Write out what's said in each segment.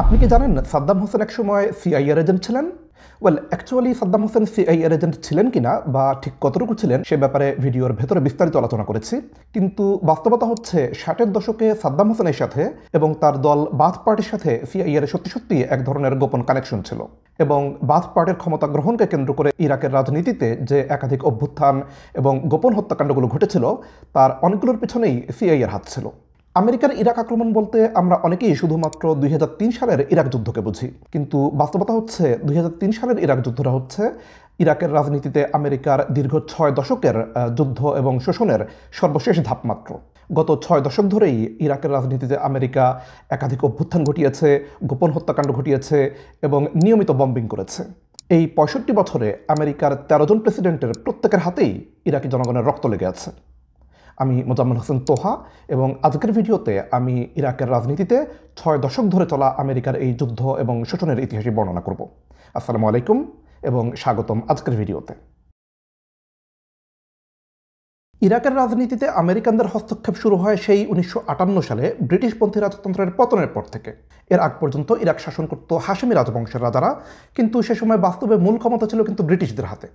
আপনি কি জানেন সাদ্দাম হোসেন একসময় সিআইএর এজেন্ট ছিলেন ওয়েল অ্যাকচুয়ালি সাদ্দাম হোসেন সিআইএর এজেন্ট ছিলেন কিনা বা ঠিক কতটুকু ছিলেন সে ব্যাপারে ভিডিওর ভেতরে বিস্তারিত আলোচনা করেছি কিন্তু বাস্তবতা হচ্ছে ষাটের দশকে সাদ্দাম হোসেনের সাথে এবং তার দল বাথ পার্টির সাথে সিআইএর সত্যি সত্যি এক ধরনের গোপন কানেকশন ছিল এবং বাথ পার্টির ক্ষমতা গ্রহণকে কেন্দ্র করে ইরাকের রাজনীতিতে যে একাধিক অভ্যুত্থান এবং গোপন হত্যাকাণ্ডগুলো ঘটেছিল তার অনেকগুলোর পেছনেই সিআইএর হাত ছিল আমেরিকার ইরাক আক্রমণ বলতে আমরা অনেকেই শুধুমাত্র দুই সালের ইরাক যুদ্ধকে বুঝি কিন্তু বাস্তবতা হচ্ছে দুই সালের ইরাক যুদ্ধটা হচ্ছে ইরাকের রাজনীতিতে আমেরিকার দীর্ঘ ছয় দশকের যুদ্ধ এবং শোষণের সর্বশেষ ধাপমাত্র গত ছয় দশক ধরেই ইরাকের রাজনীতিতে আমেরিকা একাধিক অভ্যুত্থান ঘটিয়েছে গোপন হত্যাকাণ্ড ঘটিয়েছে এবং নিয়মিত বম্বিং করেছে এই পঁয়ষট্টি বছরে আমেরিকার তেরো জন প্রেসিডেন্টের প্রত্যেকের হাতেই ইরাকি জনগণের রক্ত লেগে আছে আমি মোজাম্মল হোসেন তোহা এবং আজকের ভিডিওতে আমি ইরাকের রাজনীতিতে ছয় দশক ধরে চলা আমেরিকার এই যুদ্ধ এবং শোষণের ইতিহাসে বর্ণনা করব আসসালামু আলাইকুম এবং স্বাগতম আজকের ভিডিওতে ইরাকের রাজনীতিতে আমেরিকানদের হস্তক্ষেপ শুরু হয় সেই উনিশশো সালে ব্রিটিশপন্থী রাজতন্ত্রের পতনের পর থেকে এর আগ পর্যন্ত ইরাক শাসন করত হাসেমি রাজবংশের রাজারা কিন্তু সে সময় বাস্তবে মূল ক্ষমতা ছিল কিন্তু ব্রিটিশদের হাতে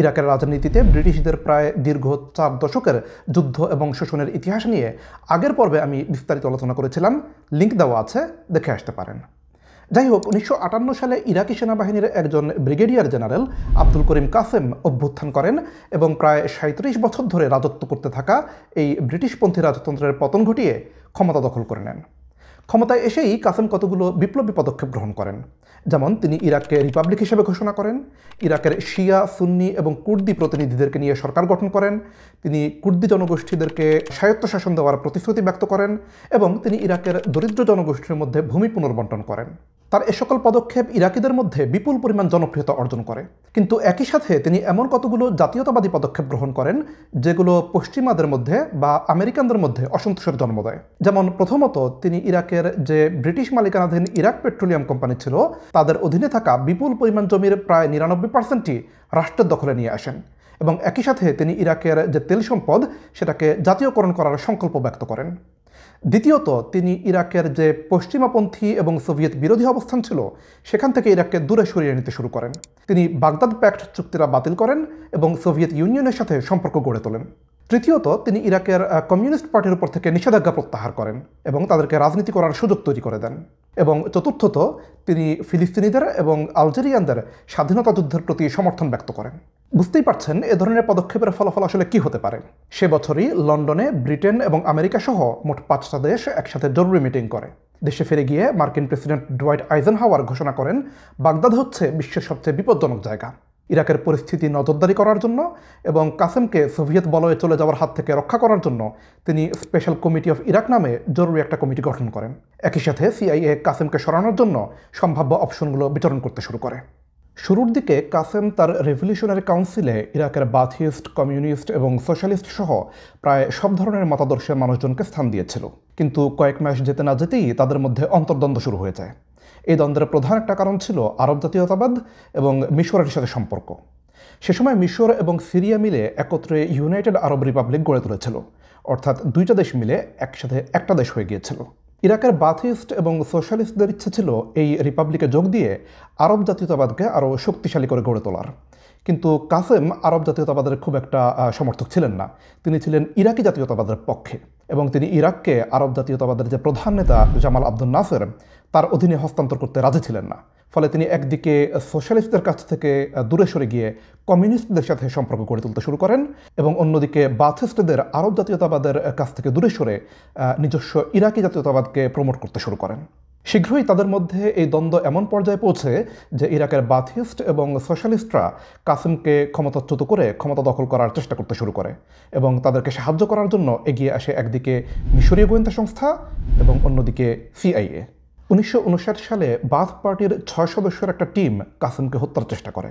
ইরাকের রাজনীতিতে ব্রিটিশদের প্রায় দীর্ঘ চার দশকের যুদ্ধ এবং শোষণের ইতিহাস নিয়ে আগের পর্বে আমি বিস্তারিত আলোচনা করেছিলাম লিঙ্ক দেওয়া আছে দেখে আসতে পারেন যাই হোক উনিশশো সালে ইরাকি সেনাবাহিনীর একজন brigadier general Abdul Karim Qasim অভ্যুত্থান করেন এবং প্রায় সাঁত্রিশ বছর ধরে রাজত্ব করতে থাকা এই ব্রিটিশপন্থী রাজতন্ত্রের পতন ঘটিয়ে ক্ষমতা দখল করে নেন ক্ষমতায় এসেই কাসেম কতগুলো বিপ্লবী পদক্ষেপ গ্রহণ করেন যেমন তিনি ইরাককে রিপাবলিক হিসেবে ঘোষণা করেন ইরাকের শিয়া সুন্নি এবং কুর্দি প্রতিনিধিদেরকে নিয়ে সরকার গঠন করেন তিনি কুর্দি জনগোষ্ঠীদেরকে স্বায়ত্তশাসন দেওয়ার প্রতিশ্রুতি ব্যক্ত করেন এবং তিনি ইরাকের দরিদ্র জনগোষ্ঠীর মধ্যে ভূমি পুনর্বন্টন করেন তার এ সকল পদক্ষেপ ইরাকিদের মধ্যে বিপুল পরিমাণ জনপ্রিয়তা অর্জন করে কিন্তু একই সাথে তিনি এমন কতগুলো জাতীয়তাবাদী পদক্ষেপ গ্রহণ করেন যেগুলো পশ্চিমাদের মধ্যে বা আমেরিকানদের মধ্যে অসন্তোষের জন্ম দেয় যেমন প্রথমত তিনি ইরাকের যে ব্রিটিশ মালিকানাধীন ইরাক পেট্রোলিয়াম কোম্পানি ছিল তাদের অধীনে থাকা বিপুল পরিমাণ জমির প্রায় নিরানব্বই পার্সেন্টই রাষ্ট্রের দখলে নিয়ে আসেন এবং একই সাথে তিনি ইরাকের যে তেল সম্পদ সেটাকে জাতীয়করণ করার সংকল্প ব্যক্ত করেন দ্বিতীয়ত তিনি ইরাকের যে পশ্চিমাপন্থী এবং সোভিয়েত বিরোধী অবস্থান ছিল সেখান থেকে ইরাককে দূরে সরিয়ে নিতে শুরু করেন তিনি বাগদাদ প্যাক্ট চুক্তিরা বাতিল করেন এবং সোভিয়েত ইউনিয়নের সাথে সম্পর্ক গড়ে তোলেন তৃতীয়ত তিনি ইরাকের কমিউনিস্ট পার্টির উপর থেকে নিষেধাজ্ঞা প্রত্যাহার করেন এবং তাদেরকে রাজনীতি করার সুযোগ তৈরি করে দেন এবং চতুর্থত তিনি ফিলিস্তিনিদের এবং আলজেরিয়ানদের স্বাধীনতা যুদ্ধের প্রতি সমর্থন ব্যক্ত করেন বুঝতেই পারছেন এ ধরনের পদক্ষেপের ফলাফল আসলে কি হতে পারে সে বছরই লন্ডনে ব্রিটেন এবং আমেরিকা সহ মোট পাঁচটা দেশ একসাথে জরুরি মিটিং করে দেশে ফিরে গিয়ে মার্কিন প্রেসিডেন্ট ডোয়াইট আইজেন হাওয়ার ঘোষণা করেন বাগদাদ হচ্ছে বিশ্বের সবচেয়ে বিপজ্জনক জায়গা ইরাকের পরিস্থিতি নজরদারি করার জন্য এবং কাসেমকে সোভিয়েত বলয়ে চলে যাওয়ার হাত থেকে রক্ষা করার জন্য তিনি স্পেশাল কমিটি অফ ইরাক নামে জরুরি একটা কমিটি গঠন করেন একই সাথে সিআইএ কাসেমকে সরানোর জন্য সম্ভাব্য অপশনগুলো বিতরণ করতে শুরু করে শুরুর দিকে কাসেম তার রেভলিউশনারি কাউন্সিলে ইরাকের বাথিস্ট কমিউনিস্ট এবং সোশ্যালিস্ট সহ প্রায় সব ধরনের মতাদর্শের মানুষজনকে স্থান দিয়েছিল কিন্তু কয়েক মাস যেতে না যেতেই তাদের মধ্যে অন্তর্দ্বন্দ্ব শুরু হয়ে যায় এই দ্বন্দ্বের প্রধান একটা কারণ ছিল আরব জাতীয়তাবাদ এবং মিশরের সাথে সম্পর্ক সে সময় মিশর এবং সিরিয়া মিলে একত্রে ইউনাইটেড আরব রিপাবলিক গড়ে তুলেছিল অর্থাৎ দুইটা দেশ মিলে একসাথে একটা দেশ হয়ে গিয়েছিল ইরাকের বাথিস্ট এবং সোশ্যালিস্টদের ইচ্ছে ছিল এই রিপাবলিকে যোগ দিয়ে আরব জাতীয়তাবাদকে আরও শক্তিশালী করে গড়ে তোলার কিন্তু কাসেম আরব জাতীয়তাবাদের খুব একটা সমর্থক ছিলেন না তিনি ছিলেন ইরাকি জাতীয়তাবাদের পক্ষে এবং তিনি ইরাককে আরব জাতীয়তাবাদের যে প্রধান নেতা জামাল আব্দুল নাসের তার অধীনে হস্তান্তর করতে রাজি ছিলেন না ফলে তিনি একদিকে সোশ্যালিস্টদের কাছ থেকে দূরে সরে গিয়ে কমিউনিস্টদের সাথে সম্পর্ক গড়ে তুলতে শুরু করেন এবং অন্যদিকে বাথিস্টদের আরব জাতীয়তাবাদের কাছ থেকে দূরে সরে নিজস্ব ইরাকি জাতীয়তাবাদকে প্রমোট করতে শুরু করেন শীঘ্রই তাদের মধ্যে এই দ্বন্দ্ব এমন পর্যায়ে পৌঁছে যে ইরাকের বাথিস্ট এবং সোশ্যালিস্টরা কাসিমকে ক্ষমতাচ্যুত করে ক্ষমতা দখল করার চেষ্টা করতে শুরু করে এবং তাদেরকে সাহায্য করার জন্য এগিয়ে আসে একদিকে মিশরীয় গোয়েন্দা সংস্থা এবং অন্যদিকে সিআইএ উনিশশো সালে বাথ পার্টির ছয় সদস্যের একটা টিম কাসিমকে হত্যার চেষ্টা করে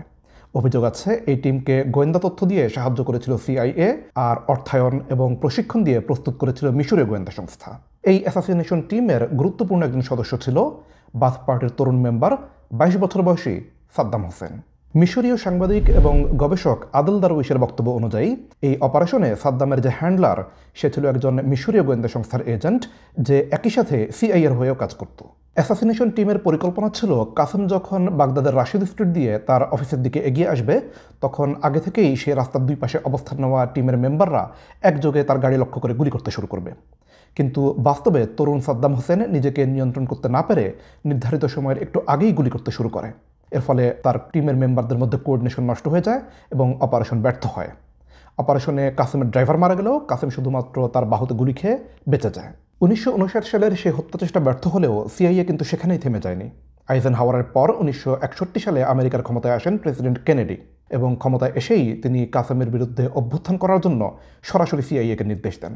অভিযোগ আছে এই টিমকে গোয়েন্দা তথ্য দিয়ে সাহায্য করেছিল সিআইএ আর অর্থায়ন এবং প্রশিক্ষণ দিয়ে প্রস্তুত করেছিল মিশরীয় গোয়েন্দা সংস্থা এই অ্যাসাসিনেশন টিমের গুরুত্বপূর্ণ একজন সদস্য ছিল বাথ পার্টির তরুণ মেম্বার বাইশ বছর বয়সী সাদ্দাম হোসেন মিশরীয় সাংবাদিক এবং গবেষক আদল দারুইশের বক্তব্য অনুযায়ী এই অপারেশনে সাদ্দামের যে হ্যান্ডলার সে ছিল একজন মিশরীয় গোয়েন্দা সংস্থার এজেন্ট যে একই সাথে সিআইয়ের হয়েও কাজ করত অ্যাসাসিনেশন টিমের পরিকল্পনা ছিল কাসেম যখন বাগদাদের রাশিদ স্ট্রিট দিয়ে তার অফিসের দিকে এগিয়ে আসবে তখন আগে থেকেই সে রাস্তার দুই পাশে অবস্থান নেওয়া টিমের মেম্বাররা একযোগে তার গাড়ি লক্ষ্য করে গুলি করতে শুরু করবে কিন্তু বাস্তবে তরুণ সাদ্দাম হোসেন নিজেকে নিয়ন্ত্রণ করতে না পেরে নির্ধারিত সময়ের একটু আগেই গুলি করতে শুরু করে এর ফলে তার টিমের মেম্বারদের মধ্যে কোঅর্ডিনেশন নষ্ট হয়ে যায় এবং অপারেশন ব্যর্থ হয় অপারেশনে কাসেমের ড্রাইভার মারা গেলেও কাসেম শুধুমাত্র তার বাহুতে গুলি খেয়ে বেঁচে যায় উনিশশো সালের সেই হত্যা চেষ্টা ব্যর্থ হলেও সিআইএ কিন্তু সেখানেই থেমে যায়নি আইজেন হাওয়ারের পর উনিশশো সালে আমেরিকার ক্ষমতায় আসেন প্রেসিডেন্ট কেনেডি এবং ক্ষমতায় এসেই তিনি কাসেমের বিরুদ্ধে অভ্যুত্থান করার জন্য সরাসরি সিআইএকে নির্দেশ দেন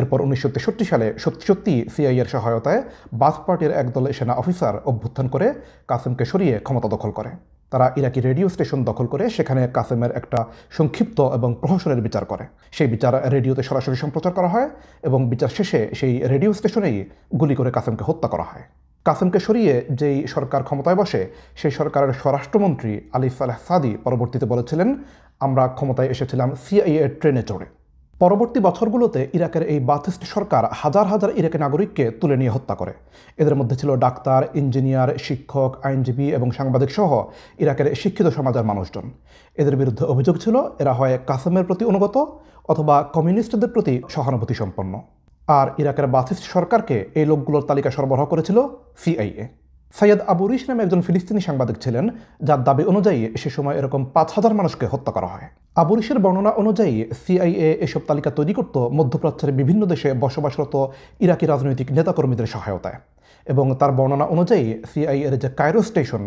এরপর উনিশশো তেষট্টি সালে সত্যি সত্যি সিআইয়ের সহায়তায় বাস পার্টির একদল সেনা অফিসার অভ্যুত্থান করে কাসেমকে সরিয়ে ক্ষমতা দখল করে তারা ইরাকি রেডিও স্টেশন দখল করে সেখানে কাসেমের একটা সংক্ষিপ্ত এবং প্রহসনের বিচার করে সেই বিচার রেডিওতে সরাসরি সম্প্রচার করা হয় এবং বিচার শেষে সেই রেডিও স্টেশনেই গুলি করে কাসেমকে হত্যা করা হয় কাসেমকে সরিয়ে যেই সরকার ক্ষমতায় বসে সেই সরকারের স্বরাষ্ট্রমন্ত্রী আলিফ সালেহ সাদি পরবর্তীতে বলেছিলেন আমরা ক্ষমতায় এসেছিলাম সিআইএ ট্রেনে চড়ে পরবর্তী বছরগুলোতে ইরাকের এই বাথিস্ট সরকার হাজার হাজার ইরাকি নাগরিককে তুলে নিয়ে হত্যা করে এদের মধ্যে ছিল ডাক্তার ইঞ্জিনিয়ার শিক্ষক আইনজীবী এবং সাংবাদিক সহ ইরাকের শিক্ষিত সমাজের মানুষজন এদের বিরুদ্ধে অভিযোগ ছিল এরা হয় কাসেমের প্রতি অনুগত অথবা কমিউনিস্টদের প্রতি সহানুভূতি সম্পন্ন আর ইরাকের বাথিস্ট সরকারকে এই লোকগুলোর তালিকা সরবরাহ করেছিল সিআইএ সৈয়দ আবু রিশ নামে একজন ফিলিস্তিনি সাংবাদিক ছিলেন যার দাবি অনুযায়ী সে সময় এরকম পাঁচ হাজার মানুষকে হত্যা করা হয় আবু রিশের বর্ণনা অনুযায়ী সিআইএ এসব তালিকা তৈরি করত মধ্যপ্রাচ্যের বিভিন্ন দেশে বসবাসরত ইরাকি রাজনৈতিক নেতাকর্মীদের সহায়তায় এবং তার বর্ণনা অনুযায়ী সিআইএর যে কায়রো স্টেশন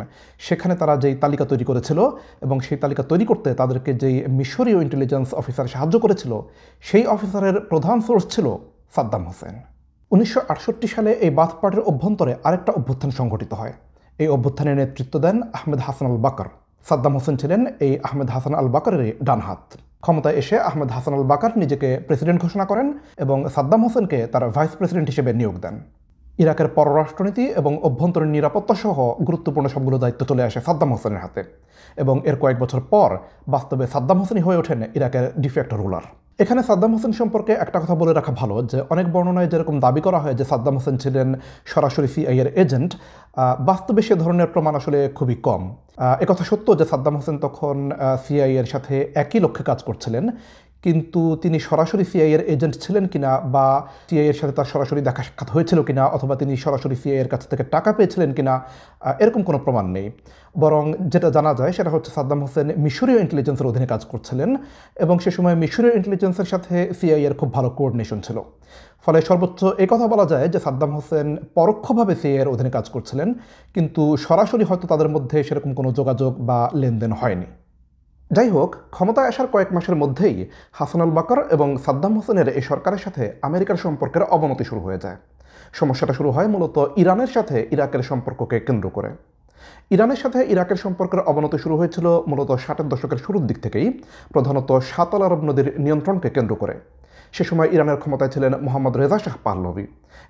সেখানে তারা যেই তালিকা তৈরি করেছিল এবং সেই তালিকা তৈরি করতে তাদেরকে যেই মিশরীয় ইন্টেলিজেন্স অফিসার সাহায্য করেছিল সেই অফিসারের প্রধান সোর্স ছিল সাদ্দাম হোসেন উনিশশো সালে এই বাথ পার্টির অভ্যন্তরে আরেকটা অভ্যুত্থান সংঘটিত হয় এই অভ্যুত্থানে নেতৃত্ব দেন আহমেদ হাসান আল বাকর সাদ্দাম হোসেন ছিলেন এই আহমেদ হাসান আল বাকরেরই ডানহাত ক্ষমতায় এসে আহমেদ হাসান আল বাকার নিজেকে প্রেসিডেন্ট ঘোষণা করেন এবং সাদ্দাম হোসেনকে তারা ভাইস প্রেসিডেন্ট হিসেবে নিয়োগ দেন ইরাকের পররাষ্ট্রনীতি এবং অভ্যন্তরীণ নিরাপত্তা সহ গুরুত্বপূর্ণ সবগুলো দায়িত্ব চলে আসে সাদ্দাম হোসেনের হাতে এবং এর কয়েক বছর পর বাস্তবে সাদ্দাম হোসেনই হয়ে ওঠেন ইরাকের ডিফেক্ট রুলার এখানে সাদ্দাম হোসেন সম্পর্কে একটা কথা বলে রাখা ভালো যে অনেক বর্ণনায় যেরকম দাবি করা হয় যে সাদ্দাম হোসেন ছিলেন সরাসরি এর এজেন্ট বাস্তবে সে ধরনের প্রমাণ আসলে খুবই কম একথা সত্য যে সাদ্দাম হোসেন তখন সিআইয়ের সাথে একই লক্ষ্যে কাজ করছিলেন কিন্তু তিনি সরাসরি সিআইয়ের এজেন্ট ছিলেন কিনা বা সিআইয়ের সাথে তার সরাসরি দেখা সাক্ষাৎ হয়েছিল কিনা অথবা তিনি সরাসরি সিআইয়ের কাছ থেকে টাকা পেয়েছিলেন কিনা এরকম কোনো প্রমাণ নেই বরং যেটা জানা যায় সেটা হচ্ছে সাদ্দাম হোসেন মিশরীয় ইন্টেলিজেন্সের অধীনে কাজ করছিলেন এবং সে সময় মিশরীয় ইন্টেলিজেন্সের সাথে সিআইয়ের খুব ভালো কোঅর্ডিনেশন ছিল ফলে সর্বোচ্চ এ কথা বলা যায় যে সাদ্দাম হোসেন পরোক্ষভাবে সিআইয়ের অধীনে কাজ করছিলেন কিন্তু সরাসরি হয়তো তাদের মধ্যে সেরকম কোনো যোগাযোগ বা লেনদেন হয়নি যাই হোক ক্ষমতায় আসার কয়েক মাসের মধ্যেই হাসানুল বাকর এবং সাদ্দাম হোসেনের এই সরকারের সাথে আমেরিকার সম্পর্কের অবনতি শুরু হয়ে যায় সমস্যাটা শুরু হয় মূলত ইরানের সাথে ইরাকের সম্পর্ককে কেন্দ্র করে ইরানের সাথে ইরাকের সম্পর্কের অবনতি শুরু হয়েছিল মূলত ষাটের দশকের শুরুর দিক থেকেই প্রধানত সাতল আরব নদীর নিয়ন্ত্রণকে কেন্দ্র করে সে সময় ইরানের ক্ষমতায় ছিলেন মোহাম্মদ রেজা শাহ পাহলভি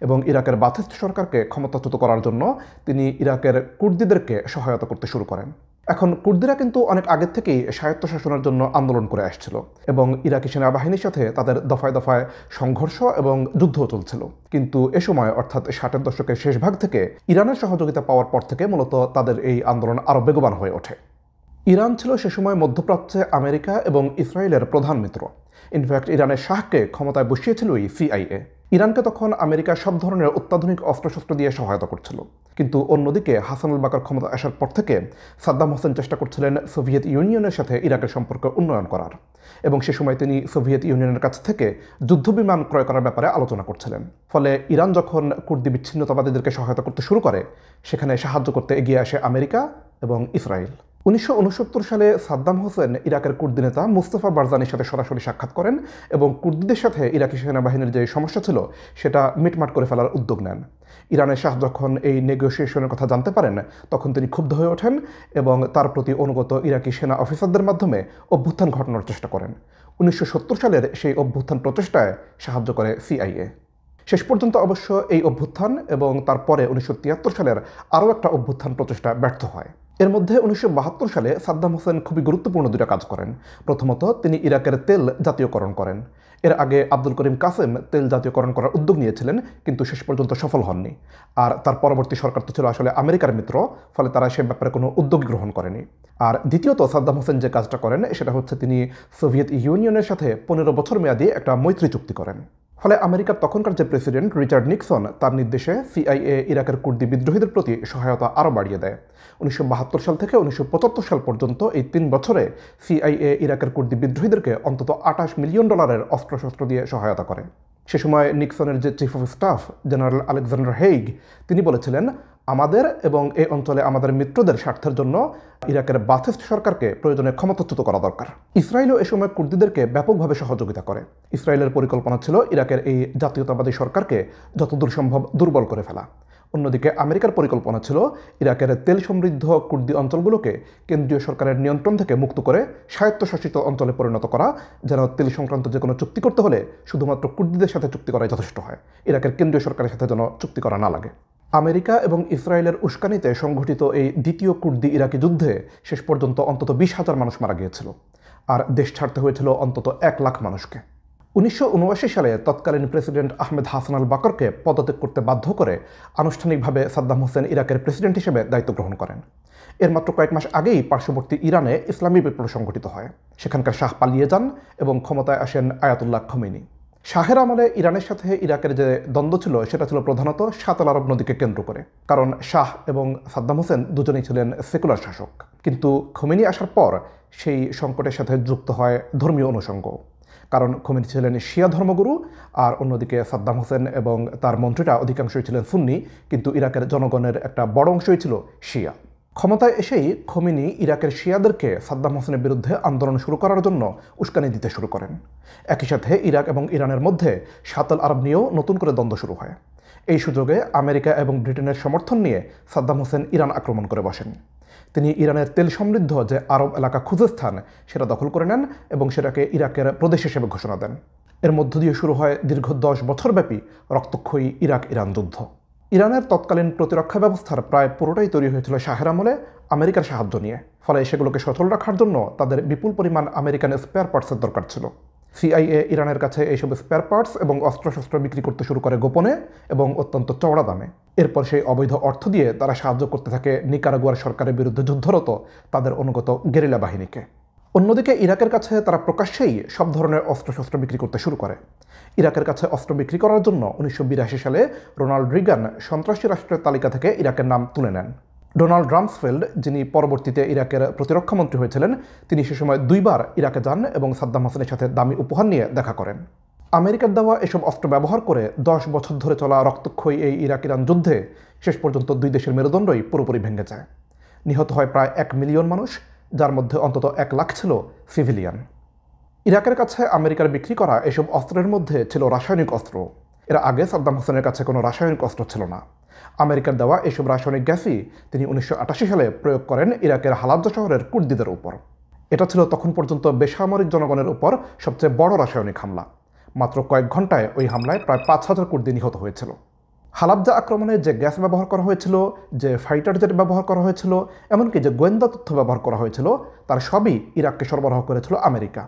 এবং ইরাকের বাথিস্ট সরকারকে ক্ষমতাচ্যুত করার জন্য তিনি ইরাকের কুর্দিদেরকে সহায়তা করতে শুরু করেন এখন কুর্দিরা কিন্তু অনেক আগের থেকেই স্বায়ত্তশাসনের জন্য আন্দোলন করে আসছিল এবং ইরাকি সেনাবাহিনীর সাথে তাদের দফায় দফায় সংঘর্ষ এবং যুদ্ধ চলছিল কিন্তু এ সময় অর্থাৎ ষাটের দশকের শেষ ভাগ থেকে ইরানের সহযোগিতা পাওয়ার পর থেকে মূলত তাদের এই আন্দোলন আরও বেগবান হয়ে ওঠে ইরান ছিল সে সময় মধ্যপ্রাচ্যে আমেরিকা এবং ইসরায়েলের প্রধান মিত্র ইনফ্যাক্ট ইরানের শাহকে ক্ষমতায় বসিয়েছিল এই সিআইএ ইরানকে তখন আমেরিকা সব ধরনের অত্যাধুনিক অস্ত্রশস্ত্র দিয়ে সহায়তা করছিল কিন্তু অন্যদিকে হাসানুল বাকার ক্ষমতা আসার পর থেকে সাদ্দাম হোসেন চেষ্টা করছিলেন সোভিয়েত ইউনিয়নের সাথে ইরাকের সম্পর্ক উন্নয়ন করার এবং সে সময় তিনি সোভিয়েত ইউনিয়নের কাছ থেকে যুদ্ধবিমান ক্রয় করার ব্যাপারে আলোচনা করছিলেন ফলে ইরান যখন কুর্দি বিচ্ছিন্নতাবাদীদেরকে সহায়তা করতে শুরু করে সেখানে সাহায্য করতে এগিয়ে আসে আমেরিকা এবং ইসরায়েল উনিশশো সালে সাদ্দাম হোসেন ইরাকের কুর্দি নেতা মুস্তফা বারজানির সাথে সরাসরি সাক্ষাৎ করেন এবং কুর্দিদের সাথে ইরাকি সেনাবাহিনীর যে সমস্যা ছিল সেটা মিটমাট করে ফেলার উদ্যোগ নেন ইরানের শাহ যখন এই নেগোসিয়েশনের কথা জানতে পারেন তখন তিনি ক্ষুব্ধ হয়ে ওঠেন এবং তার প্রতি অনুগত ইরাকি সেনা অফিসারদের মাধ্যমে অভ্যুত্থান ঘটানোর চেষ্টা করেন উনিশশো সালের সেই অভ্যুত্থান প্রচেষ্টায় সাহায্য করে সিআইএ শেষ পর্যন্ত অবশ্য এই অভ্যুত্থান এবং তারপরে উনিশশো সালের আরও একটা অভ্যুত্থান প্রচেষ্টা ব্যর্থ হয় এর মধ্যে উনিশশো সালে সাদ্দাম হোসেন খুবই গুরুত্বপূর্ণ দুটা কাজ করেন প্রথমত তিনি ইরাকের তেল জাতীয়করণ করেন এর আগে আব্দুল করিম কাসেম তেল জাতীয়করণ করার উদ্যোগ নিয়েছিলেন কিন্তু শেষ পর্যন্ত সফল হননি আর তার পরবর্তী সরকার তো ছিল আসলে আমেরিকার মিত্র ফলে তারা সে ব্যাপারে কোনো উদ্যোগ গ্রহণ করেনি আর দ্বিতীয়ত সাদ্দাম হোসেন যে কাজটা করেন সেটা হচ্ছে তিনি সোভিয়েত ইউনিয়নের সাথে পনেরো বছর মেয়াদী একটা মৈত্রী চুক্তি করেন ফলে আমেরিকার তখনকার যে প্রেসিডেন্ট রিচার্ড নিক্সন তার নির্দেশে সিআইএ ইরাকের কুর্দি বিদ্রোহীদের প্রতি সহায়তা আরও বাড়িয়ে দেয় উনিশশো সাল থেকে উনিশশো সাল পর্যন্ত এই তিন বছরে সিআইএ ইরাকের কুর্দি বিদ্রোহীদেরকে অন্তত আটাশ মিলিয়ন ডলারের অস্ত্রশস্ত্র দিয়ে সহায়তা করে সে সময় নিক্সনের যে chief of staff general Alexander Haig তিনি বলেছিলেন আমাদের এবং এই অঞ্চলে আমাদের মিত্রদের স্বার্থের জন্য ইরাকের বাথেস্ট সরকারকে প্রয়োজনে ক্ষমতাচ্যুত করা দরকার ইসরায়েলও এ সময় কুর্দিদেরকে ব্যাপকভাবে সহযোগিতা করে ইসরায়েলের পরিকল্পনা ছিল ইরাকের এই জাতীয়তাবাদী সরকারকে যতদূর সম্ভব দুর্বল করে ফেলা অন্যদিকে আমেরিকার পরিকল্পনা ছিল ইরাকের তেল সমৃদ্ধ কুর্দি অঞ্চলগুলোকে কেন্দ্রীয় সরকারের নিয়ন্ত্রণ থেকে মুক্ত করে স্বায়ত্তশাসিত অঞ্চলে পরিণত করা যেন তেল সংক্রান্ত যে কোনো চুক্তি করতে হলে শুধুমাত্র কুর্দিদের সাথে চুক্তি করাই যথেষ্ট হয় ইরাকের কেন্দ্রীয় সরকারের সাথে যেন চুক্তি করা না লাগে আমেরিকা এবং ইসরায়েলের উস্কানিতে সংঘটিত এই দ্বিতীয় কুর্দি ইরাকি যুদ্ধে শেষ পর্যন্ত অন্তত বিশ হাজার মানুষ মারা গিয়েছিল আর দেশ ছাড়তে হয়েছিল অন্তত এক লাখ মানুষকে উনিশশো সালে তৎকালীন প্রেসিডেন্ট আহমেদ হাসান আল বাকরকে পদত্যাগ করতে বাধ্য করে আনুষ্ঠানিকভাবে সাদ্দাম হোসেন ইরাকের প্রেসিডেন্ট হিসেবে দায়িত্ব গ্রহণ করেন এর মাত্র কয়েক মাস আগেই পার্শ্ববর্তী ইরানে ইসলামী বিপ্লব সংঘটিত হয় সেখানকার শাহ পালিয়ে যান এবং ক্ষমতায় আসেন আয়াতুল্লাহ খমিনী শাহের আমলে ইরানের সাথে ইরাকের যে দ্বন্দ্ব ছিল সেটা ছিল প্রধানত সাতাল আরব নদীকে কেন্দ্র করে কারণ শাহ এবং সাদ্দাম হোসেন দুজনেই ছিলেন সেকুলার শাসক কিন্তু খোমেনি আসার পর সেই সংকটের সাথে যুক্ত হয় ধর্মীয় অনুষঙ্গ কারণ খোমেনি ছিলেন শিয়া ধর্মগুরু আর অন্যদিকে সাদ্দাম হোসেন এবং তার মন্ত্রীরা অধিকাংশই ছিলেন সুন্নি কিন্তু ইরাকের জনগণের একটা বড় অংশই ছিল শিয়া ক্ষমতায় এসেই খমিনি ইরাকের শিয়াদেরকে সাদ্দাম হোসেনের বিরুদ্ধে আন্দোলন শুরু করার জন্য উস্কানি দিতে শুরু করেন একই সাথে ইরাক এবং ইরানের মধ্যে সাতল আরব নিয়েও নতুন করে দ্বন্দ্ব শুরু হয় এই সুযোগে আমেরিকা এবং ব্রিটেনের সমর্থন নিয়ে সাদ্দাম হোসেন ইরান আক্রমণ করে বসেন তিনি ইরানের তেল সমৃদ্ধ যে আরব এলাকা খুঁজে স্থান সেটা দখল করে নেন এবং সেটাকে ইরাকের প্রদেশ হিসেবে ঘোষণা দেন এর মধ্য দিয়ে শুরু হয় দীর্ঘ দশ বছরব্যাপী রক্তক্ষয়ী ইরাক ইরান যুদ্ধ ইরানের তৎকালীন প্রতিরক্ষা ব্যবস্থার প্রায় পুরোটাই তৈরি হয়েছিল শাহের আমলে আমেরিকার সাহায্য নিয়ে ফলে সেগুলোকে সচল রাখার জন্য তাদের বিপুল পরিমাণ আমেরিকান স্পেয়ার পার্টসের দরকার ছিল সিআইএ ইরানের কাছে এইসব স্পেয়ার পার্টস এবং অস্ত্রশস্ত্র বিক্রি করতে শুরু করে গোপনে এবং অত্যন্ত চওড়া দামে এরপর সেই অবৈধ অর্থ দিয়ে তারা সাহায্য করতে থাকে নিকারাগুয়ার সরকারের বিরুদ্ধে যুদ্ধরত তাদের অনুগত গেরিলা বাহিনীকে অন্যদিকে ইরাকের কাছে তারা প্রকাশ্যেই সব ধরনের অস্ত্রশস্ত্র বিক্রি করতে শুরু করে ইরাকের কাছে অস্ত্র বিক্রি করার জন্য উনিশশো সালে রোনাল্ড রিগান সন্ত্রাসী রাষ্ট্রের তালিকা থেকে ইরাকের নাম তুলে নেন ডোনাল্ড রামসফেল্ড যিনি পরবর্তীতে ইরাকের প্রতিরক্ষা মন্ত্রী হয়েছিলেন তিনি সে সময় দুইবার ইরাকে যান এবং সাদ্দাম হাসানের সাথে দামি উপহার নিয়ে দেখা করেন আমেরিকার দেওয়া এসব অস্ত্র ব্যবহার করে দশ বছর ধরে চলা রক্তক্ষয়ী এই ইরাক ইরান যুদ্ধে শেষ পর্যন্ত দুই দেশের মেরুদণ্ডই পুরোপুরি ভেঙে যায় নিহত হয় প্রায় এক মিলিয়ন মানুষ যার মধ্যে অন্তত এক লাখ ছিল সিভিলিয়ান ইরাকের কাছে আমেরিকার বিক্রি করা এসব অস্ত্রের মধ্যে ছিল রাসায়নিক অস্ত্র এর আগে সাদ্দাম হোসেনের কাছে কোনো রাসায়নিক অস্ত্র ছিল না আমেরিকার দেওয়া এসব রাসায়নিক গ্যাসই তিনি উনিশশো সালে প্রয়োগ করেন ইরাকের হালাদ্দ শহরের কুর্দিদের উপর এটা ছিল তখন পর্যন্ত বেসামরিক জনগণের উপর সবচেয়ে বড় রাসায়নিক হামলা মাত্র কয়েক ঘন্টায় ওই হামলায় প্রায় পাঁচ হাজার কুর্দি নিহত হয়েছিল হালাবজা আক্রমণে যে গ্যাস ব্যবহার করা হয়েছিল যে ফাইটার জেট ব্যবহার করা হয়েছিল এমনকি যে গোয়েন্দা তথ্য ব্যবহার করা হয়েছিল তার সবই ইরাককে সরবরাহ করেছিল আমেরিকা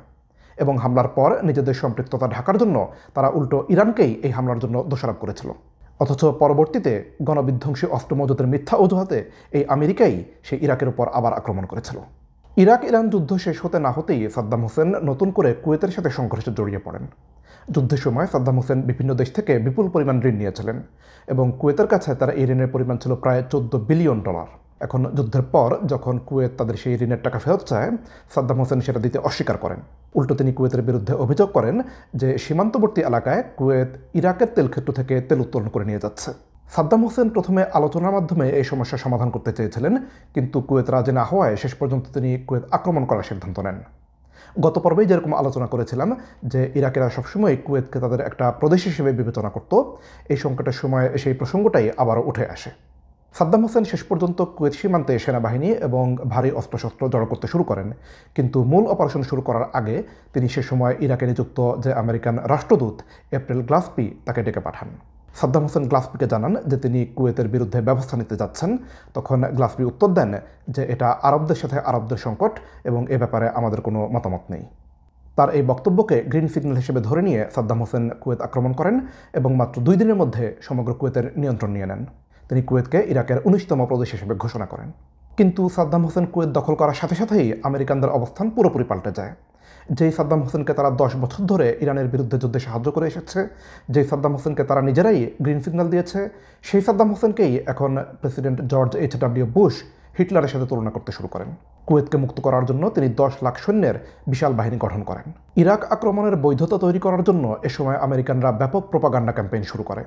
এবং হামলার পর নিজেদের সম্পৃক্ততা ঢাকার জন্য তারা উল্টো ইরানকেই এই হামলার জন্য দোষারোপ করেছিল অথচ পরবর্তীতে গণবিধ্বংসী অস্ত্র মিথ্যা অজুহাতে এই আমেরিকাই সেই ইরাকের উপর আবার আক্রমণ করেছিল ইরাক ইরান যুদ্ধ শেষ হতে না হতেই সাদ্দাম হোসেন নতুন করে কুয়েতের সাথে সংঘর্ষে জড়িয়ে পড়েন যুদ্ধের সময় সাদ্দাম হোসেন বিভিন্ন দেশ থেকে বিপুল পরিমাণ ঋণ নিয়েছিলেন এবং কুয়েতের কাছে তারা এই ঋণের পরিমাণ ছিল প্রায় চোদ্দ বিলিয়ন ডলার এখন যুদ্ধের পর যখন কুয়েত তাদের সেই ঋণের টাকা ফেরত চায় সাদ্দাম হোসেন সেটা দিতে অস্বীকার করেন উল্টো তিনি কুয়েতের বিরুদ্ধে অভিযোগ করেন যে সীমান্তবর্তী এলাকায় কুয়েত ইরাকের তেলক্ষেত্র থেকে তেল উত্তোলন করে নিয়ে যাচ্ছে সাদ্দাম হোসেন প্রথমে আলোচনার মাধ্যমে এই সমস্যা সমাধান করতে চেয়েছিলেন কিন্তু কুয়েত রাজি না হওয়ায় শেষ পর্যন্ত তিনি কুয়েত আক্রমণ করার সিদ্ধান্ত নেন গত পর্বে যেরকম আলোচনা করেছিলাম যে ইরাকেরা সবসময় কুয়েতকে তাদের একটা প্রদেশ হিসেবে বিবেচনা করত এই সংকটের সময় সেই প্রসঙ্গটাই আবারও উঠে আসে সাদ্দাম হোসেন শেষ পর্যন্ত কুয়েত সীমান্তে সেনাবাহিনী এবং ভারী অস্ত্রশস্ত্র জড়ো করতে শুরু করেন কিন্তু মূল অপারেশন শুরু করার আগে তিনি সে সময় ইরাকে নিযুক্ত যে আমেরিকান রাষ্ট্রদূত এপ্রিল গ্লাসপি তাকে ডেকে পাঠান সাদ্দাম হোসেন গ্লাসপিকে জানান যে তিনি কুয়েতের বিরুদ্ধে ব্যবস্থা নিতে যাচ্ছেন তখন গ্লাসপি উত্তর দেন যে এটা আরবদের সাথে আরবদের সংকট এবং এ ব্যাপারে আমাদের কোনো মতামত নেই তার এই বক্তব্যকে গ্রিন সিগন্যাল হিসেবে ধরে নিয়ে সাদ্দাম হোসেন কুয়েত আক্রমণ করেন এবং মাত্র দুই দিনের মধ্যে সমগ্র কুয়েতের নিয়ন্ত্রণ নিয়ে নেন তিনি কুয়েতকে ইরাকের উনিশতম প্রদেশ হিসেবে ঘোষণা করেন কিন্তু সাদ্দাম হোসেন কুয়েত দখল করার সাথে সাথেই আমেরিকানদের অবস্থান পুরোপুরি পাল্টে যায় যেই সাদ্দাম হোসেনকে তারা দশ বছর ধরে ইরানের বিরুদ্ধে যুদ্ধে সাহায্য করে এসেছে যেই সাদ্দাম হোসেনকে তারা নিজেরাই গ্রিন সিগন্যাল দিয়েছে সেই সাদ্দাম হোসেনকেই এখন president George H W Bush হিটলারের সাথে তুলনা করতে শুরু করেন কুয়েতকে মুক্ত করার জন্য তিনি দশ লাখ সৈন্যের বিশাল বাহিনী গঠন করেন ইরাক আক্রমণের বৈধতা তৈরি করার জন্য এ সময় আমেরিকানরা ব্যাপক প্রপাগান্ডা ক্যাম্পেইন শুরু করে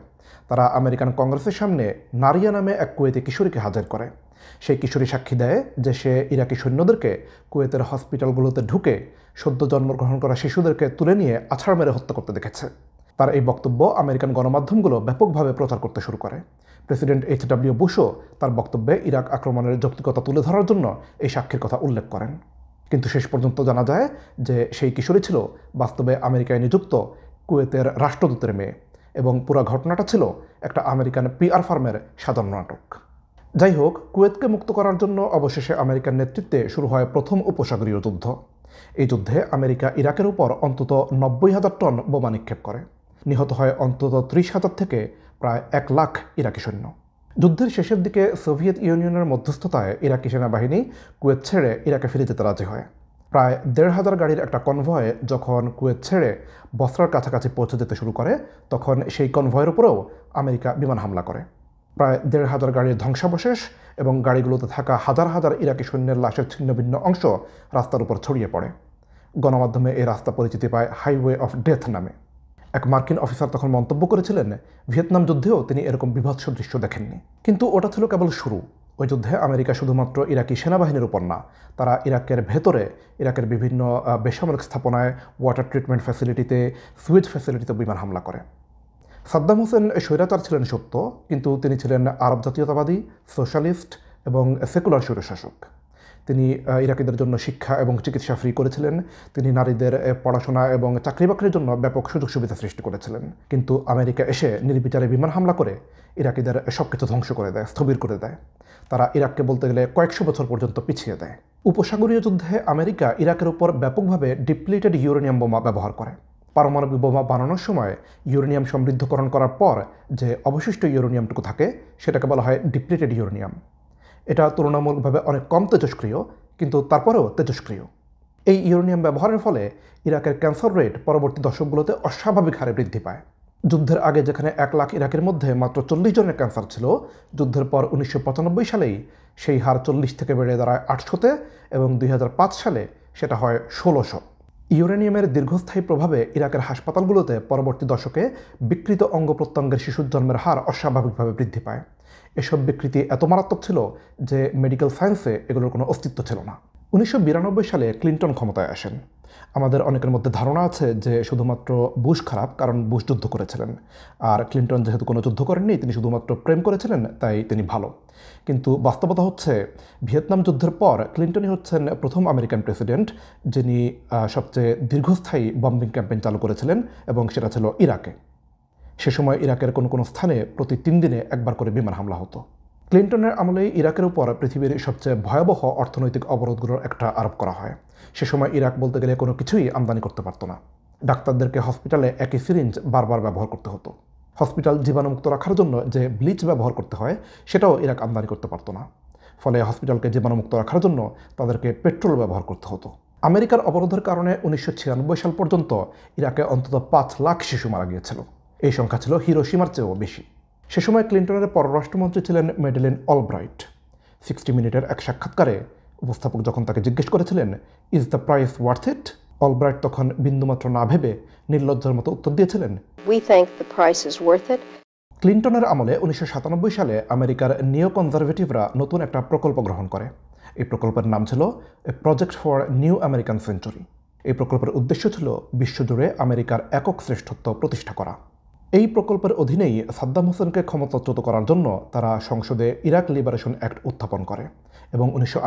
তারা আমেরিকান কংগ্রেসের সামনে নারিয়া নামে এক কুয়েতি কিশোরীকে হাজির করে সেই কিশোরী সাক্ষী দেয় যে সে ইরাকি সৈন্যদেরকে কুয়েতের হসপিটালগুলোতে ঢুকে সদ্য জন্মগ্রহণ করা শিশুদেরকে তুলে নিয়ে আছাড় মেরে হত্যা করতে দেখেছে তার এই বক্তব্য আমেরিকান গণমাধ্যমগুলো ব্যাপকভাবে প্রচার করতে শুরু করে প্রেসিডেন্ট এইচ ডাব্লিউ বুশও তার বক্তব্যে ইরাক আক্রমণের যৌক্তিকতা তুলে ধরার জন্য এই সাক্ষীর কথা উল্লেখ করেন কিন্তু শেষ পর্যন্ত জানা যায় যে সেই কিশোরী ছিল বাস্তবে আমেরিকায় নিযুক্ত কুয়েতের রাষ্ট্রদূতের মেয়ে এবং পুরো ঘটনাটা ছিল একটা আমেরিকান পিআর ফার্মের সাধারণ নাটক যাই হোক কুয়েতকে মুক্ত করার জন্য অবশেষে আমেরিকার নেতৃত্বে শুরু হয় প্রথম উপসাগরীয় যুদ্ধ এই যুদ্ধে আমেরিকা ইরাকের উপর অন্তত নব্বই হাজার টন বোমা নিক্ষেপ করে নিহত হয় অন্তত ত্রিশ হাজার থেকে প্রায় এক লাখ ইরাকি সৈন্য যুদ্ধের শেষের দিকে সোভিয়েত ইউনিয়নের মধ্যস্থতায় ইরাকি সেনাবাহিনী কুয়েত ছেড়ে ইরাকে ফিরে যেতে রাজি হয় প্রায় দেড় হাজার গাড়ির একটা কনভয়ে যখন কুয়েত ছেড়ে বস্ত্রার কাছাকাছি পৌঁছে যেতে শুরু করে তখন সেই কনভয়ের উপরেও আমেরিকা বিমান হামলা করে প্রায় দেড় হাজার গাড়ির ধ্বংসাবশেষ এবং গাড়িগুলোতে থাকা হাজার হাজার ইরাকি সৈন্যের লাশের ভিন্ন অংশ রাস্তার উপর ছড়িয়ে পড়ে গণমাধ্যমে এই রাস্তা পরিচিতি পায় হাইওয়ে অফ ডেথ নামে এক মার্কিন অফিসার তখন মন্তব্য করেছিলেন ভিয়েতনাম যুদ্ধেও তিনি এরকম বিভৎস দৃশ্য দেখেননি কিন্তু ওটা ছিল কেবল শুরু ওই যুদ্ধে আমেরিকা শুধুমাত্র ইরাকি সেনাবাহিনীর উপর না তারা ইরাকের ভেতরে ইরাকের বিভিন্ন বেসামরিক স্থাপনায় ওয়াটার ট্রিটমেন্ট ফ্যাসিলিটিতে সুইচ ফ্যাসিলিটিতে বিমান হামলা করে সাদ্দাম হোসেন স্বৈরাচার ছিলেন সত্য কিন্তু তিনি ছিলেন আরব জাতীয়তাবাদী সোশ্যালিস্ট এবং সেকুলার স্বৈরশাসক তিনি ইরাকিদের জন্য শিক্ষা এবং চিকিৎসা ফ্রি করেছিলেন তিনি নারীদের পড়াশোনা এবং চাকরি বাকরির জন্য ব্যাপক সুযোগ সুবিধা সৃষ্টি করেছিলেন কিন্তু আমেরিকা এসে নির্বিচারে বিমান হামলা করে ইরাকিদের সব কিছু ধ্বংস করে দেয় স্থবির করে দেয় তারা ইরাককে বলতে গেলে কয়েকশো বছর পর্যন্ত পিছিয়ে দেয় উপসাগরীয় যুদ্ধে আমেরিকা ইরাকের উপর ব্যাপকভাবে ডিপ্লিটেড ইউরেনিয়াম বোমা ব্যবহার করে পারমাণবিক বোমা বানানোর সময় ইউরেনিয়াম সমৃদ্ধকরণ করার পর যে অবশিষ্ট ইউরেনিয়ামটুকু থাকে সেটাকে বলা হয় ডিপ্লেটেড ইউরেনিয়াম এটা তুলনামূলকভাবে অনেক কম তেজস্ক্রিয় কিন্তু তারপরেও তেজস্ক্রিয় এই ইউরেনিয়াম ব্যবহারের ফলে ইরাকের ক্যান্সার রেট পরবর্তী দশকগুলোতে অস্বাভাবিক হারে বৃদ্ধি পায় যুদ্ধের আগে যেখানে এক লাখ ইরাকের মধ্যে মাত্র চল্লিশ জনের ক্যান্সার ছিল যুদ্ধের পর উনিশশো সালেই সেই হার চল্লিশ থেকে বেড়ে দাঁড়ায় আটশোতে এবং দুই সালে সেটা হয় ষোলোশো ইউরেনিয়ামের দীর্ঘস্থায়ী প্রভাবে ইরাকের হাসপাতালগুলোতে পরবর্তী দশকে বিকৃত অঙ্গ প্রত্যঙ্গের শিশুর জন্মের হার অস্বাভাবিকভাবে বৃদ্ধি পায় এসব বিকৃতি এত মারাত্মক ছিল যে মেডিকেল সায়েন্সে এগুলোর কোনো অস্তিত্ব ছিল না উনিশশো সালে ক্লিন্টন ক্ষমতায় আসেন আমাদের অনেকের মধ্যে ধারণা আছে যে শুধুমাত্র বুশ খারাপ কারণ বুশ যুদ্ধ করেছিলেন আর ক্লিন্টন যেহেতু কোনো যুদ্ধ করেননি তিনি শুধুমাত্র প্রেম করেছিলেন তাই তিনি ভালো কিন্তু বাস্তবতা হচ্ছে ভিয়েতনাম যুদ্ধের পর ক্লিন্টনই হচ্ছেন প্রথম আমেরিকান প্রেসিডেন্ট যিনি সবচেয়ে দীর্ঘস্থায়ী বম্বিং ক্যাম্পেইন চালু করেছিলেন এবং সেটা ছিল ইরাকে সে সময় ইরাকের কোনো কোনো স্থানে প্রতি তিন দিনে একবার করে বিমান হামলা হতো ক্লিন্টনের আমলে ইরাকের উপর পৃথিবীর সবচেয়ে ভয়াবহ অর্থনৈতিক অবরোধগুলোর একটা আরোপ করা হয় সে সময় ইরাক বলতে গেলে কোনো কিছুই আমদানি করতে পারতো না ডাক্তারদেরকে হসপিটালে একই সিরিঞ্জ বারবার ব্যবহার করতে হতো হসপিটাল জীবাণুমুক্ত রাখার জন্য যে ব্লিচ ব্যবহার করতে হয় সেটাও ইরাক আমদানি করতে পারতো না ফলে হসপিটালকে জীবাণুমুক্ত রাখার জন্য তাদেরকে পেট্রোল ব্যবহার করতে হতো আমেরিকার অবরোধের কারণে উনিশশো সাল পর্যন্ত ইরাকে অন্তত পাঁচ লাখ শিশু মারা গিয়েছিল এই সংখ্যা ছিল হিরোসীমার চেয়েও বেশি সে সময় ক্লিন্টনের পররাষ্ট্রমন্ত্রী ছিলেন মেডেলিন অলব্রাইট সিক্সটি মিনিটের এক সাক্ষাৎকারে উপস্থাপক যখন তাকে জিজ্ঞেস করেছিলেন is the price worth it Albright তখন বিন্দুমাত্র না ভেবে নির্লজ্জার মতো উত্তর দিয়েছিলেন ক্লিন্টনের আমলে উনিশশো সালে আমেরিকার নিও কনজারভেটিভরা নতুন একটা প্রকল্প গ্রহণ করে এই প্রকল্পের নাম ছিল project for new American century এই প্রকল্পের উদ্দেশ্য ছিল বিশ্বজুড়ে আমেরিকার একক শ্রেষ্ঠত্ব প্রতিষ্ঠা করা এই প্রকল্পের অধীনেই সাদ্দাম হোসেনকে ক্ষমতাচ্যুত করার জন্য তারা সংসদে ইরাক লিবারেশন অ্যাক্ট উত্থাপন করে এবং উনিশশো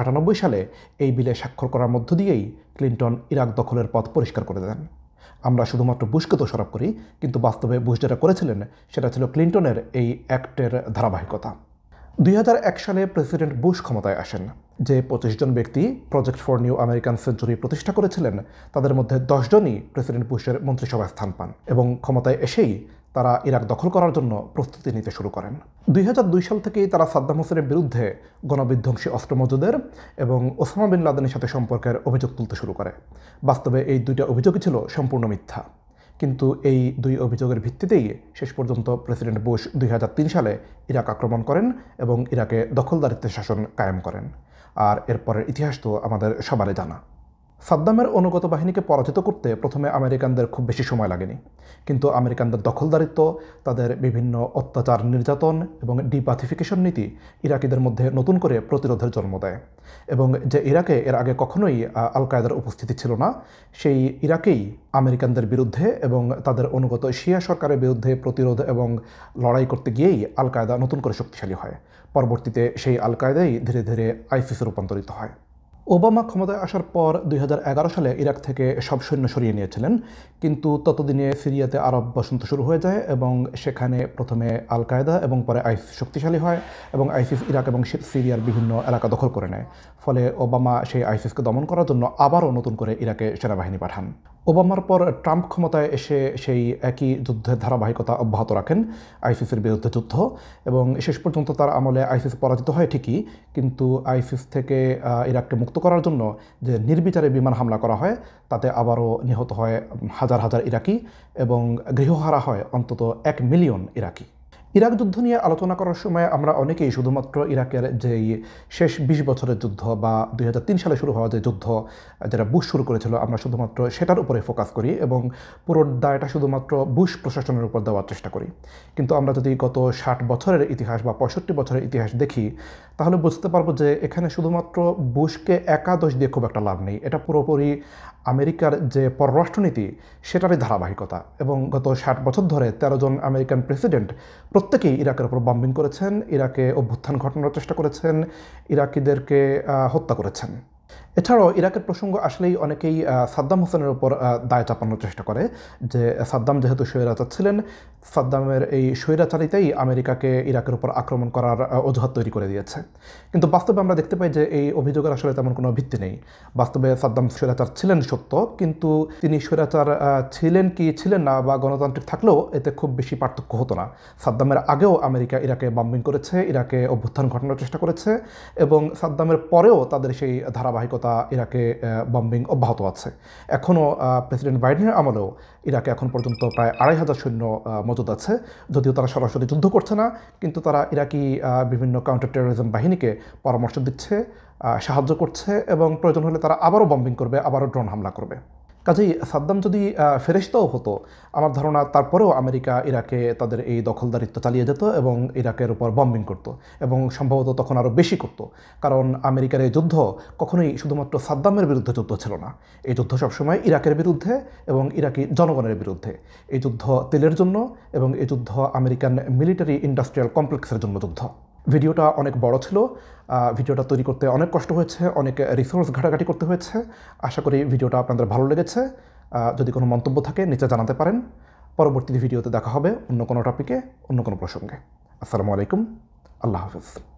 সালে এই বিলে স্বাক্ষর করার মধ্য দিয়েই ক্লিন্টন ইরাক দখলের পথ পরিষ্কার করে দেন আমরা শুধুমাত্র বুশকে দোষারোপ করি কিন্তু বাস্তবে বুশ যেটা করেছিলেন সেটা ছিল ক্লিন্টনের এই অ্যাক্টের ধারাবাহিকতা দুই সালে প্রেসিডেন্ট বুশ ক্ষমতায় আসেন যে পঁচিশ জন ব্যক্তি project for new American century প্রতিষ্ঠা করেছিলেন তাদের মধ্যে দশজনই প্রেসিডেন্ট বুশের মন্ত্রিসভায় স্থান পান এবং ক্ষমতায় এসেই তারা ইরাক দখল করার জন্য প্রস্তুতি নিতে শুরু করেন দুই সাল থেকেই তারা সাদ্দাম হোসেনের বিরুদ্ধে গণবিধ্বংসী অস্ত্র মজুদের এবং ওসামা বিন লাদেনের সাথে সম্পর্কের অভিযোগ তুলতে শুরু করে বাস্তবে এই দুইটা অভিযোগই ছিল সম্পূর্ণ মিথ্যা কিন্তু এই দুই অভিযোগের ভিত্তিতেই শেষ পর্যন্ত প্রেসিডেন্ট বুশ দুই সালে ইরাক আক্রমণ করেন এবং ইরাকে দখলদারিত্বের শাসন কায়েম করেন আর এরপরের ইতিহাস তো আমাদের সবারই জানা সাদ্দামের অনুগত বাহিনীকে পরাজিত করতে প্রথমে আমেরিকানদের খুব বেশি সময় লাগেনি কিন্তু আমেরিকানদের দখলদারিত্ব তাদের বিভিন্ন অত্যাচার নির্যাতন এবং ডিপাথিফিকেশন নীতি ইরাকিদের মধ্যে নতুন করে প্রতিরোধের জন্ম দেয় এবং যে ইরাকে এর আগে কখনোই আল কায়দার উপস্থিতি ছিল না সেই ইরাকেই আমেরিকানদের বিরুদ্ধে এবং তাদের অনুগত শিয়া সরকারের বিরুদ্ধে প্রতিরোধ এবং লড়াই করতে গিয়েই আল কায়দা নতুন করে শক্তিশালী হয় পরবর্তীতে সেই আল কায়দাই ধীরে ধীরে আইসিসে রূপান্তরিত হয় ওবামা ক্ষমতায় আসার পর দুই সালে ইরাক থেকে সব সৈন্য সরিয়ে নিয়েছিলেন কিন্তু ততদিনে সিরিয়াতে আরব বসন্ত শুরু হয়ে যায় এবং সেখানে প্রথমে আল কায়দা এবং পরে আইসিস শক্তিশালী হয় এবং আইসিস ইরাক এবং সিরিয়ার বিভিন্ন এলাকা দখল করে নেয় ফলে ওবামা সেই আইসিসকে দমন করার জন্য আবারও নতুন করে ইরাকে সেনাবাহিনী পাঠান ওবামার পর ট্রাম্প ক্ষমতায় এসে সেই একই যুদ্ধের ধারাবাহিকতা অব্যাহত রাখেন আইসিসের বিরুদ্ধে যুদ্ধ এবং শেষ পর্যন্ত তার আমলে আইসিস পরাজিত হয় ঠিকই কিন্তু আইসিস থেকে ইরাককে মুক্ত করার জন্য যে নির্বিচারে বিমান হামলা করা হয় তাতে আবারও নিহত হয় হাজার হাজার ইরাকি এবং গৃহহারা হয় অন্তত এক মিলিয়ন ইরাকি ইরাক যুদ্ধ নিয়ে আলোচনা করার সময় আমরা অনেকেই শুধুমাত্র ইরাকের যে শেষ বিশ বছরের যুদ্ধ বা দুই সালে শুরু হওয়া যে যুদ্ধ যেটা বুশ শুরু করেছিল আমরা শুধুমাত্র সেটার উপরে ফোকাস করি এবং পুরো দায়টা শুধুমাত্র বুশ প্রশাসনের উপর দেওয়ার চেষ্টা করি কিন্তু আমরা যদি গত ষাট বছরের ইতিহাস বা পঁয়ষট্টি বছরের ইতিহাস দেখি তাহলে বুঝতে পারবো যে এখানে শুধুমাত্র বুশকে একাদশ দিয়ে খুব একটা লাভ নেই এটা পুরোপুরি আমেরিকার যে পররাষ্ট্রনীতি সেটারই ধারাবাহিকতা এবং গত ষাট বছর ধরে তেরো জন আমেরিকান প্রেসিডেন্ট প্রত্যেকেই ইরাকের ওপর বাম্বিং করেছেন ইরাকে অভ্যুত্থান ঘটানোর চেষ্টা করেছেন ইরাকিদেরকে হত্যা করেছেন এছাড়াও ইরাকের প্রসঙ্গ আসলেই অনেকেই সাদ্দাম হোসেনের উপর দায় চাপানোর চেষ্টা করে যে সাদ্দাম যেহেতু স্বৈরাচার ছিলেন সাদ্দামের এই স্বৈরাচারিতেই আমেরিকাকে ইরাকের উপর আক্রমণ করার অজুহাত তৈরি করে দিয়েছে কিন্তু বাস্তবে আমরা দেখতে পাই যে এই অভিযোগের আসলে তেমন কোনো ভিত্তি নেই বাস্তবে সাদ্দাম স্বৈরাচার ছিলেন সত্য কিন্তু তিনি স্বৈরাচার ছিলেন কি ছিলেন না বা গণতান্ত্রিক থাকলেও এতে খুব বেশি পার্থক্য হতো না সাদ্দামের আগেও আমেরিকা ইরাকে বাম্বিং করেছে ইরাকে অভ্যুত্থান ঘটানোর চেষ্টা করেছে এবং সাদ্দামের পরেও তাদের সেই ধারাবাহিকতা তা ইরাকে বম্বিং অব্যাহত আছে এখনও প্রেসিডেন্ট বাইডেনের আমলেও ইরাকে এখন পর্যন্ত প্রায় আড়াই হাজার সৈন্য মজুদ আছে যদিও তারা সরাসরি যুদ্ধ করছে না কিন্তু তারা ইরাকি বিভিন্ন কাউন্টার টেরোরিজম বাহিনীকে পরামর্শ দিচ্ছে সাহায্য করছে এবং প্রয়োজন হলে তারা আবারও বম্বিং করবে আবারও ড্রোন হামলা করবে কাজেই সাদ্দাম যদি ফেরেস্তাও হতো আমার ধারণা তারপরেও আমেরিকা ইরাকে তাদের এই দখলদারিত্ব চালিয়ে যেত এবং ইরাকের উপর বম্বিং করত এবং সম্ভবত তখন আরও বেশি করত কারণ আমেরিকার এই যুদ্ধ কখনোই শুধুমাত্র সাদ্দামের বিরুদ্ধে যুদ্ধ ছিল না এই যুদ্ধ সবসময় ইরাকের বিরুদ্ধে এবং ইরাকি জনগণের বিরুদ্ধে এই যুদ্ধ তেলের জন্য এবং এই যুদ্ধ আমেরিকান মিলিটারি ইন্ডাস্ট্রিয়াল কমপ্লেক্সের জন্য যুদ্ধ ভিডিওটা অনেক বড় ছিল ভিডিওটা তৈরি করতে অনেক কষ্ট হয়েছে অনেক রিসোর্স ঘাটাঘাটি করতে হয়েছে আশা করি ভিডিওটা আপনাদের ভালো লেগেছে যদি কোনো মন্তব্য থাকে নিচে জানাতে পারেন পরবর্তী ভিডিওতে দেখা হবে অন্য কোনো টপিকে অন্য কোনো প্রসঙ্গে আসসালামু আলাইকুম আল্লাহ হাফিজ